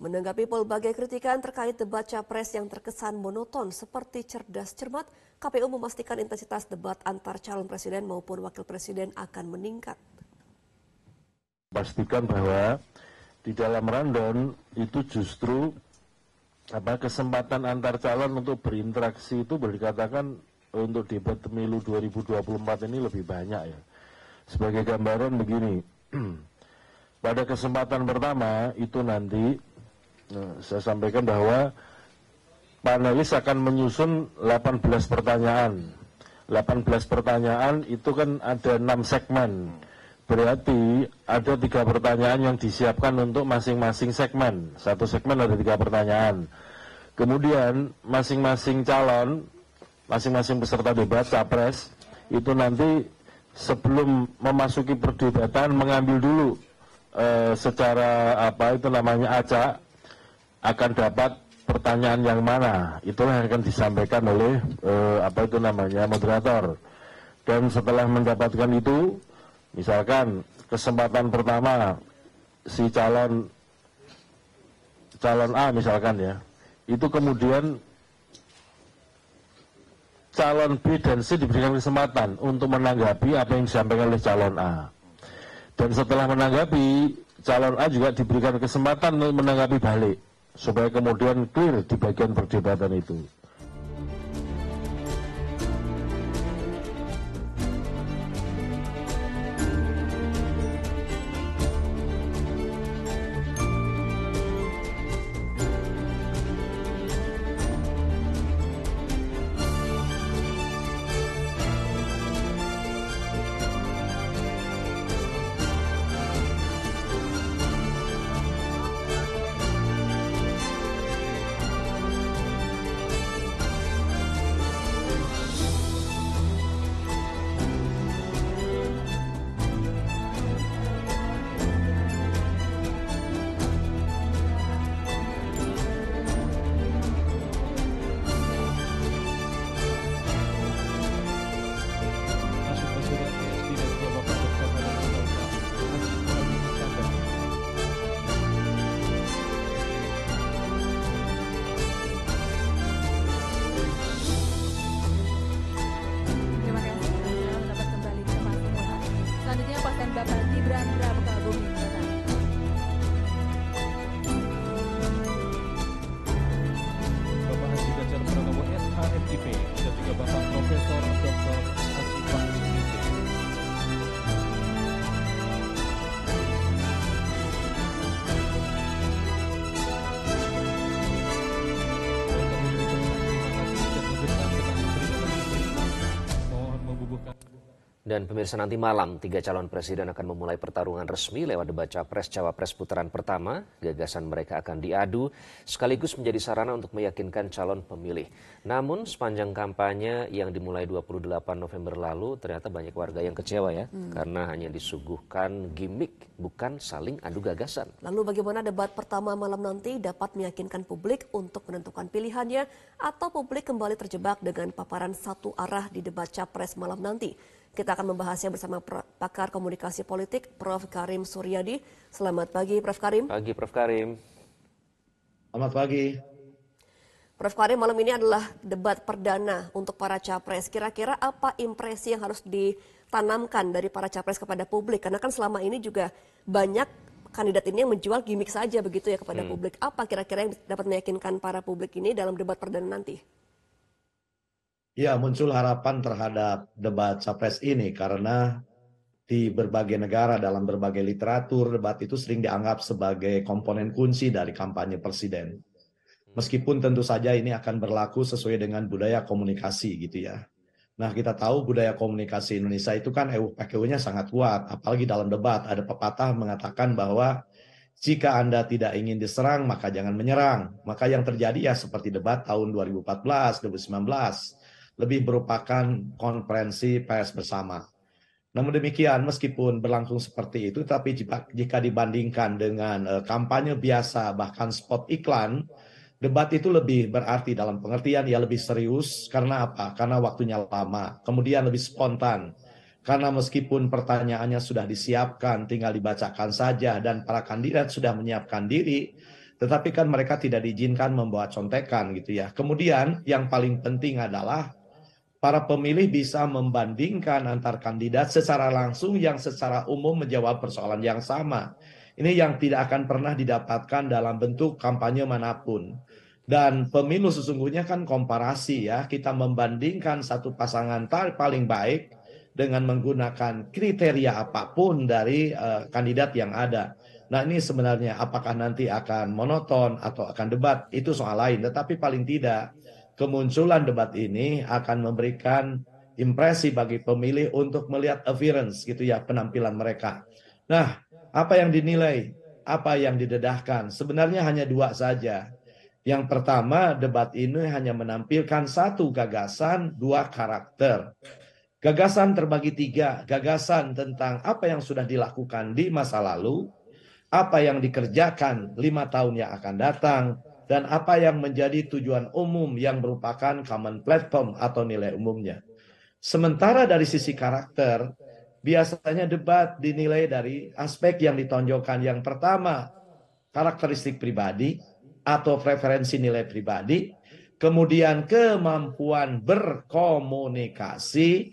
Menanggapi pelbagai kritikan terkait debat capres yang terkesan monoton seperti cerdas cermat, KPU memastikan intensitas debat antar calon presiden maupun wakil presiden akan meningkat. Pastikan bahwa di dalam rundown itu justru apa kesempatan antar calon untuk berinteraksi itu boleh dikatakan untuk debat pemilu 2024 ini lebih banyak ya. Sebagai gambaran begini, pada kesempatan pertama itu nanti Eh, saya sampaikan bahwa panelis akan menyusun 18 pertanyaan. 18 pertanyaan itu kan ada 6 segmen. Berarti ada tiga pertanyaan yang disiapkan untuk masing-masing segmen. Satu segmen ada tiga pertanyaan. Kemudian masing-masing calon, masing-masing peserta debat capres itu nanti sebelum memasuki perdebatan mengambil dulu eh, secara apa itu namanya acak akan dapat pertanyaan yang mana itulah yang akan disampaikan oleh eh, apa itu namanya moderator dan setelah mendapatkan itu misalkan kesempatan pertama si calon calon A misalkan ya itu kemudian calon B dan C diberikan kesempatan untuk menanggapi apa yang disampaikan oleh calon A dan setelah menanggapi calon A juga diberikan kesempatan untuk menanggapi balik supaya kemudian clear di bagian perdebatan itu Bapak Gibran Prabowo Dan pemirsa nanti malam, tiga calon presiden akan memulai pertarungan resmi lewat debat capres-cawapres putaran pertama. Gagasan mereka akan diadu, sekaligus menjadi sarana untuk meyakinkan calon pemilih. Namun, sepanjang kampanye yang dimulai 28 November lalu, ternyata banyak warga yang kecewa ya. Hmm. Karena hanya disuguhkan gimmick, bukan saling adu gagasan. Lalu bagaimana debat pertama malam nanti dapat meyakinkan publik untuk menentukan pilihannya, atau publik kembali terjebak dengan paparan satu arah di debat capres malam nanti? Kita akan membahasnya bersama pakar komunikasi politik Prof. Karim Suryadi. Selamat pagi Prof. Karim. Pagi Prof. Karim. Selamat pagi. Prof. Karim, malam ini adalah debat perdana untuk para capres. Kira-kira apa impresi yang harus ditanamkan dari para capres kepada publik? Karena kan selama ini juga banyak kandidat ini yang menjual gimmick saja begitu ya kepada hmm. publik. Apa kira-kira yang dapat meyakinkan para publik ini dalam debat perdana nanti? Ya, muncul harapan terhadap debat capres ini karena di berbagai negara dalam berbagai literatur debat itu sering dianggap sebagai komponen kunci dari kampanye presiden. Meskipun tentu saja ini akan berlaku sesuai dengan budaya komunikasi gitu ya. Nah, kita tahu budaya komunikasi Indonesia itu kan EUPKU-nya e sangat kuat, apalagi dalam debat ada pepatah mengatakan bahwa jika Anda tidak ingin diserang, maka jangan menyerang. Maka yang terjadi ya seperti debat tahun 2014, 2019 lebih merupakan konferensi pers bersama. Namun demikian, meskipun berlangsung seperti itu, tapi jika dibandingkan dengan eh, kampanye biasa, bahkan spot iklan, debat itu lebih berarti dalam pengertian ya lebih serius. Karena apa? Karena waktunya lama, kemudian lebih spontan. Karena meskipun pertanyaannya sudah disiapkan, tinggal dibacakan saja, dan para kandidat sudah menyiapkan diri, tetapi kan mereka tidak diizinkan membawa contekan gitu ya. Kemudian yang paling penting adalah para pemilih bisa membandingkan antar kandidat secara langsung yang secara umum menjawab persoalan yang sama. Ini yang tidak akan pernah didapatkan dalam bentuk kampanye manapun. Dan pemilu sesungguhnya kan komparasi ya, kita membandingkan satu pasangan tar paling baik dengan menggunakan kriteria apapun dari uh, kandidat yang ada. Nah ini sebenarnya apakah nanti akan monoton atau akan debat itu soal lain. Tetapi paling tidak kemunculan debat ini akan memberikan impresi bagi pemilih untuk melihat appearance gitu ya penampilan mereka. Nah, apa yang dinilai? Apa yang didedahkan? Sebenarnya hanya dua saja. Yang pertama, debat ini hanya menampilkan satu gagasan, dua karakter. Gagasan terbagi tiga, gagasan tentang apa yang sudah dilakukan di masa lalu, apa yang dikerjakan lima tahun yang akan datang, dan apa yang menjadi tujuan umum yang merupakan common platform atau nilai umumnya. Sementara dari sisi karakter, biasanya debat dinilai dari aspek yang ditonjolkan. Yang pertama, karakteristik pribadi atau preferensi nilai pribadi, kemudian kemampuan berkomunikasi,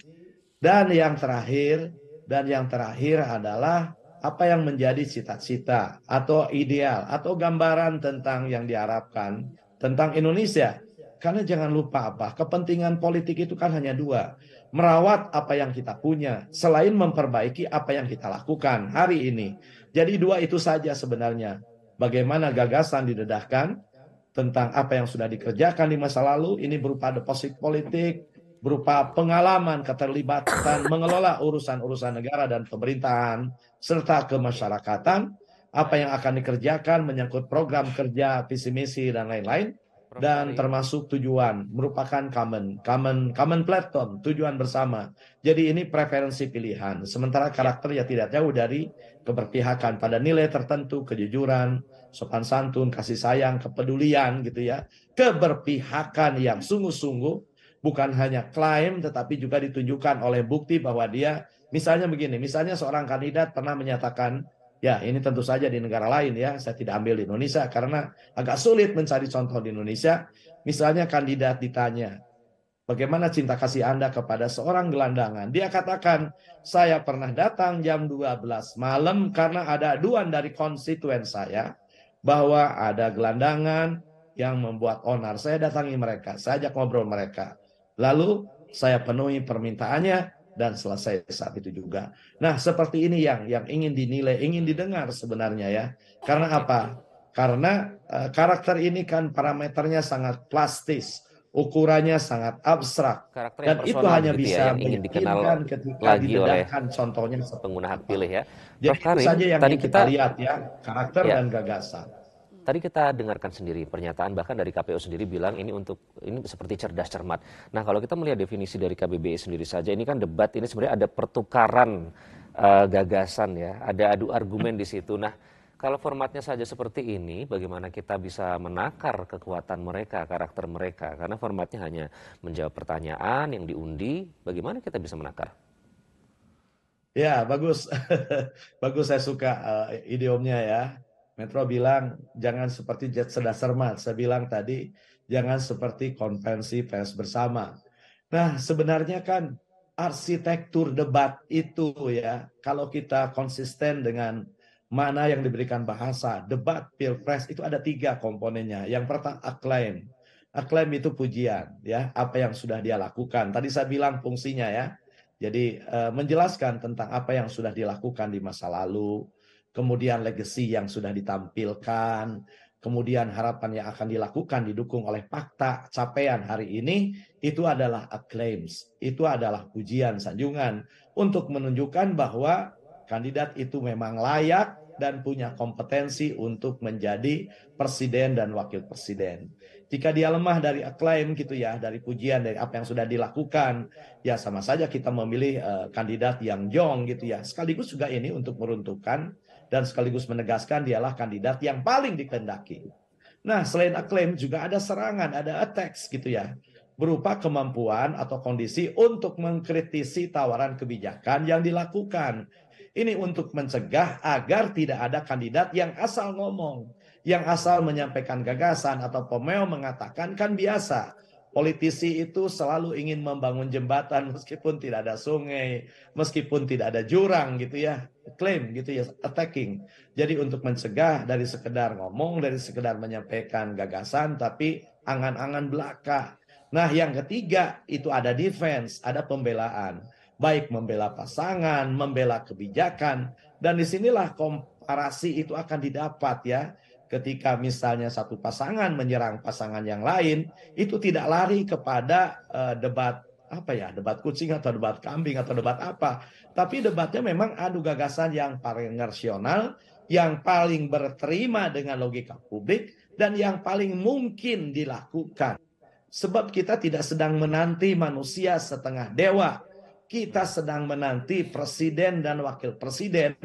dan yang terakhir, dan yang terakhir adalah apa yang menjadi cita-cita atau ideal atau gambaran tentang yang diharapkan tentang Indonesia. Karena jangan lupa apa, kepentingan politik itu kan hanya dua. Merawat apa yang kita punya, selain memperbaiki apa yang kita lakukan hari ini. Jadi dua itu saja sebenarnya. Bagaimana gagasan didedahkan tentang apa yang sudah dikerjakan di masa lalu, ini berupa deposit politik, berupa pengalaman, keterlibatan mengelola urusan-urusan negara dan pemerintahan serta kemasyarakatan, apa yang akan dikerjakan menyangkut program kerja, visi misi dan lain-lain dan termasuk tujuan merupakan common common common platform tujuan bersama jadi ini preferensi pilihan sementara karakter ya tidak jauh dari keberpihakan pada nilai tertentu kejujuran sopan santun kasih sayang kepedulian gitu ya keberpihakan yang sungguh-sungguh bukan hanya klaim tetapi juga ditunjukkan oleh bukti bahwa dia misalnya begini, misalnya seorang kandidat pernah menyatakan Ya, ini tentu saja di negara lain ya. Saya tidak ambil di Indonesia karena agak sulit mencari contoh di Indonesia. Misalnya kandidat ditanya, bagaimana cinta kasih Anda kepada seorang gelandangan. Dia katakan, saya pernah datang jam 12 malam karena ada aduan dari konstituen saya bahwa ada gelandangan yang membuat onar. Saya datangi mereka, saya ajak ngobrol mereka. Lalu saya penuhi permintaannya dan selesai saat itu juga. Nah, seperti ini yang yang ingin dinilai, ingin didengar sebenarnya ya. Karena apa? Karena e, karakter ini kan parameternya sangat plastis, ukurannya sangat abstrak karakter dan itu hanya gitu ya, bisa ya, ingin dikenal ketika lagi oleh contohnya pengguna pilih ya. Jadi Prof. Karim, saja yang tadi kita, kita lihat ya, karakter ya. dan gagasan. Tadi kita dengarkan sendiri pernyataan bahkan dari KPU sendiri bilang ini untuk ini seperti cerdas cermat. Nah, kalau kita melihat definisi dari KBBI sendiri saja ini kan debat ini sebenarnya ada pertukaran uh, gagasan ya, ada adu argumen di situ. Nah, kalau formatnya saja seperti ini, bagaimana kita bisa menakar kekuatan mereka, karakter mereka? Karena formatnya hanya menjawab pertanyaan yang diundi, bagaimana kita bisa menakar? Ya, bagus. bagus saya suka uh, idiomnya ya Metro bilang jangan seperti jet sedasar, Mas. Saya bilang tadi jangan seperti konvensi pers bersama. Nah sebenarnya kan arsitektur debat itu ya kalau kita konsisten dengan mana yang diberikan bahasa debat pilpres itu ada tiga komponennya. Yang pertama aklaim. Aklaim itu pujian ya apa yang sudah dia lakukan. Tadi saya bilang fungsinya ya. Jadi eh, menjelaskan tentang apa yang sudah dilakukan di masa lalu, kemudian legacy yang sudah ditampilkan, kemudian harapan yang akan dilakukan didukung oleh fakta capaian hari ini itu adalah acclaims, itu adalah pujian sanjungan untuk menunjukkan bahwa kandidat itu memang layak dan punya kompetensi untuk menjadi presiden dan wakil presiden. Jika dia lemah dari acclaim gitu ya, dari pujian dari apa yang sudah dilakukan, ya sama saja kita memilih uh, kandidat yang jong gitu ya. Sekaligus juga ini untuk meruntuhkan dan sekaligus menegaskan dialah kandidat yang paling dikendaki. Nah, selain aklaim juga ada serangan, ada attacks gitu ya. Berupa kemampuan atau kondisi untuk mengkritisi tawaran kebijakan yang dilakukan. Ini untuk mencegah agar tidak ada kandidat yang asal ngomong, yang asal menyampaikan gagasan atau pemeo mengatakan kan biasa Politisi itu selalu ingin membangun jembatan meskipun tidak ada sungai, meskipun tidak ada jurang gitu ya. Claim gitu ya, attacking. Jadi untuk mencegah dari sekedar ngomong, dari sekedar menyampaikan gagasan tapi angan-angan belaka. Nah, yang ketiga itu ada defense, ada pembelaan. Baik membela pasangan, membela kebijakan dan disinilah komparasi itu akan didapat ya ketika misalnya satu pasangan menyerang pasangan yang lain itu tidak lari kepada uh, debat apa ya debat kucing atau debat kambing atau debat apa tapi debatnya memang adu gagasan yang paling rasional yang paling berterima dengan logika publik dan yang paling mungkin dilakukan sebab kita tidak sedang menanti manusia setengah dewa kita sedang menanti presiden dan wakil presiden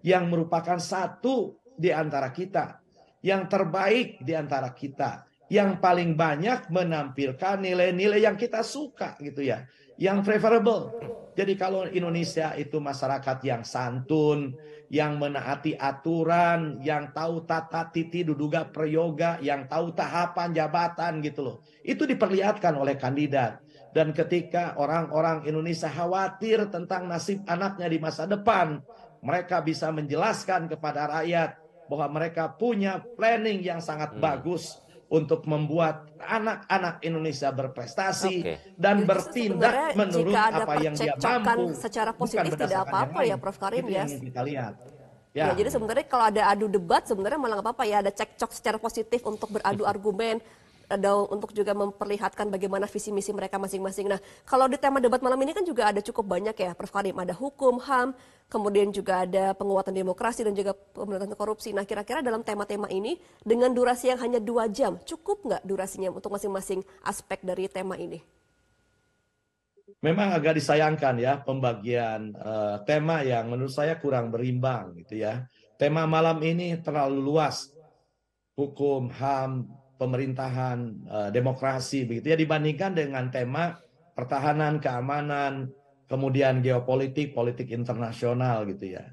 yang merupakan satu di antara kita yang terbaik di antara kita, yang paling banyak menampilkan nilai-nilai yang kita suka gitu ya, yang preferable. Jadi kalau Indonesia itu masyarakat yang santun, yang menaati aturan, yang tahu tata titi duduga peryoga, yang tahu tahapan jabatan gitu loh. Itu diperlihatkan oleh kandidat. Dan ketika orang-orang Indonesia khawatir tentang nasib anaknya di masa depan, mereka bisa menjelaskan kepada rakyat bahwa mereka punya planning yang sangat hmm. bagus untuk membuat anak-anak Indonesia berprestasi okay. dan Jadi bertindak menurut apa yang dia mampu. Secara positif tidak apa-apa ya, Prof Karim ya. Yang kita lihat. Ya. ya, jadi sebenarnya kalau ada adu debat sebenarnya malah nggak apa-apa ya ada cekcok secara positif untuk beradu argumen ada eh, untuk juga memperlihatkan bagaimana visi misi mereka masing-masing. Nah, kalau di tema debat malam ini kan juga ada cukup banyak ya, Prof. Karim. Ada hukum, HAM, kemudian juga ada penguatan demokrasi dan juga pemberantasan korupsi. Nah, kira-kira dalam tema-tema ini dengan durasi yang hanya dua jam, cukup nggak durasinya untuk masing-masing aspek dari tema ini? Memang agak disayangkan ya pembagian uh, tema yang menurut saya kurang berimbang gitu ya. Tema malam ini terlalu luas, hukum, HAM, pemerintahan, eh, demokrasi begitu ya dibandingkan dengan tema pertahanan, keamanan, kemudian geopolitik, politik internasional gitu ya.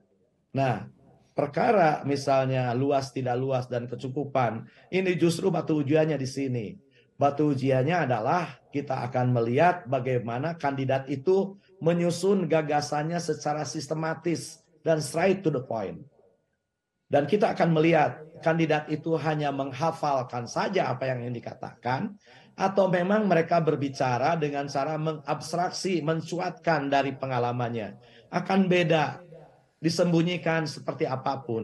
Nah, perkara misalnya luas tidak luas dan kecukupan, ini justru batu ujiannya di sini. Batu ujiannya adalah kita akan melihat bagaimana kandidat itu menyusun gagasannya secara sistematis dan straight to the point. Dan kita akan melihat kandidat itu hanya menghafalkan saja apa yang dikatakan atau memang mereka berbicara dengan cara mengabstraksi, mencuatkan dari pengalamannya. Akan beda disembunyikan seperti apapun.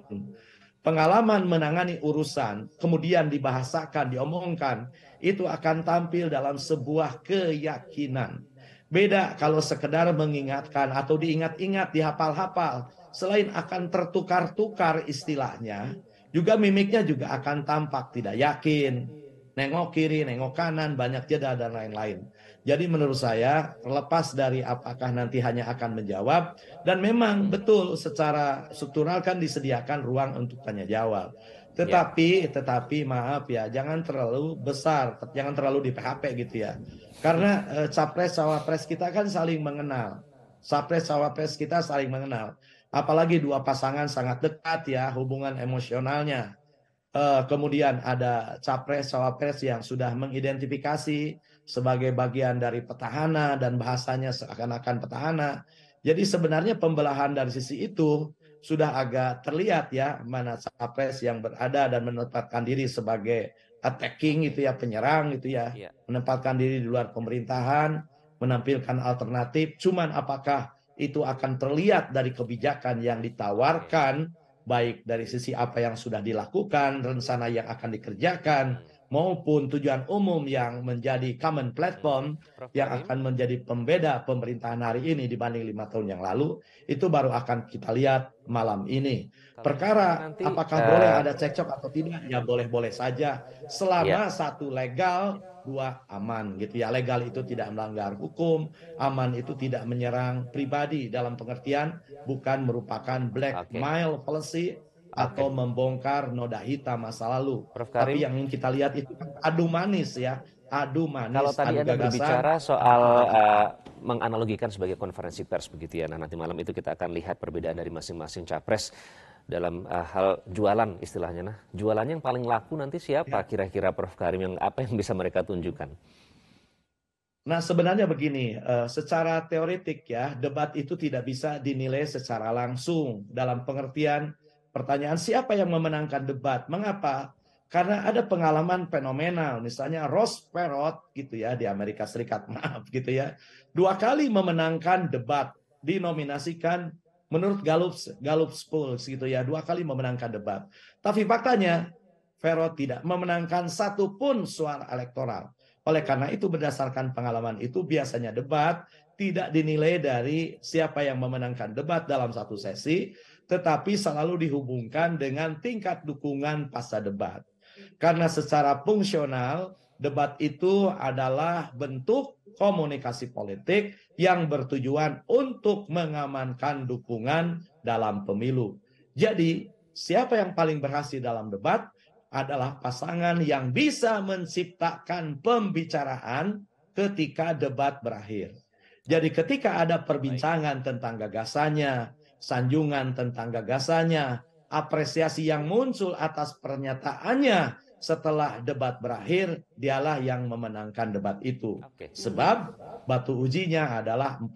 Pengalaman menangani urusan, kemudian dibahasakan, diomongkan, itu akan tampil dalam sebuah keyakinan. Beda kalau sekedar mengingatkan atau diingat-ingat, dihafal-hafal, selain akan tertukar-tukar istilahnya, juga mimiknya juga akan tampak tidak yakin, nengok kiri, nengok kanan, banyak jeda dan lain-lain. Jadi menurut saya terlepas dari apakah nanti hanya akan menjawab dan memang betul secara struktural kan disediakan ruang untuk tanya jawab. Tetapi ya. tetapi maaf ya jangan terlalu besar, jangan terlalu di PHP gitu ya. Karena eh, capres cawapres kita kan saling mengenal. Capres cawapres kita saling mengenal apalagi dua pasangan sangat dekat ya hubungan emosionalnya. Uh, kemudian ada capres cawapres yang sudah mengidentifikasi sebagai bagian dari petahana dan bahasanya seakan-akan petahana. Jadi sebenarnya pembelahan dari sisi itu sudah agak terlihat ya mana capres yang berada dan menempatkan diri sebagai attacking itu ya penyerang itu ya. Iya. menempatkan diri di luar pemerintahan menampilkan alternatif cuman apakah itu akan terlihat dari kebijakan yang ditawarkan iya. baik dari sisi apa yang sudah dilakukan, rencana yang akan dikerjakan hmm. maupun tujuan umum yang menjadi common platform hmm. yang akan menjadi pembeda pemerintahan hari ini dibanding lima tahun yang lalu itu baru akan kita lihat malam ini perkara apakah boleh eh, ada cekcok atau tidak ya boleh-boleh saja selama iya. satu legal dua aman gitu ya. Legal itu tidak melanggar hukum, aman itu tidak menyerang pribadi dalam pengertian bukan merupakan blackmail okay. policy atau okay. membongkar noda hitam masa lalu. Prof. Karim. Tapi yang ingin kita lihat itu kan adu manis ya, adu manis. Kalau tadi Anda berbicara soal uh, menganalogikan sebagai konferensi pers begitu ya. Nah, nanti malam itu kita akan lihat perbedaan dari masing-masing capres dalam uh, hal jualan istilahnya nah jualannya yang paling laku nanti siapa ya. kira-kira ya. Prof Karim yang apa yang bisa mereka tunjukkan? Nah sebenarnya begini uh, secara teoretik ya debat itu tidak bisa dinilai secara langsung dalam pengertian pertanyaan siapa yang memenangkan debat mengapa? Karena ada pengalaman fenomenal misalnya Ross Perot gitu ya di Amerika Serikat maaf gitu ya dua kali memenangkan debat dinominasikan Menurut Gallup, Gallup Polls gitu ya, dua kali memenangkan debat. Tapi faktanya Vero tidak memenangkan satu pun suara elektoral. Oleh karena itu berdasarkan pengalaman itu biasanya debat tidak dinilai dari siapa yang memenangkan debat dalam satu sesi, tetapi selalu dihubungkan dengan tingkat dukungan pasca debat. Karena secara fungsional debat itu adalah bentuk komunikasi politik yang bertujuan untuk mengamankan dukungan dalam pemilu. Jadi, siapa yang paling berhasil dalam debat adalah pasangan yang bisa menciptakan pembicaraan ketika debat berakhir. Jadi, ketika ada perbincangan tentang gagasannya, sanjungan tentang gagasannya, apresiasi yang muncul atas pernyataannya setelah debat berakhir dialah yang memenangkan debat itu. Okay. Sebab batu ujinya adalah 14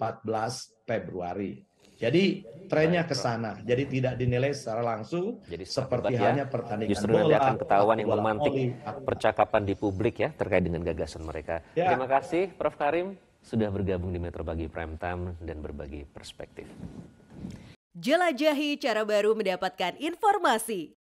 Februari. Jadi trennya ke sana. Jadi tidak dinilai secara langsung Jadi, seperti ya, hanya pertandingan justru bola. Justru nanti akan ketahuan yang memantik oli, percakapan di publik ya terkait dengan gagasan mereka. Ya. Terima kasih Prof Karim sudah bergabung di Metro Bagi Prime Time dan berbagi perspektif. Jelajahi cara baru mendapatkan informasi.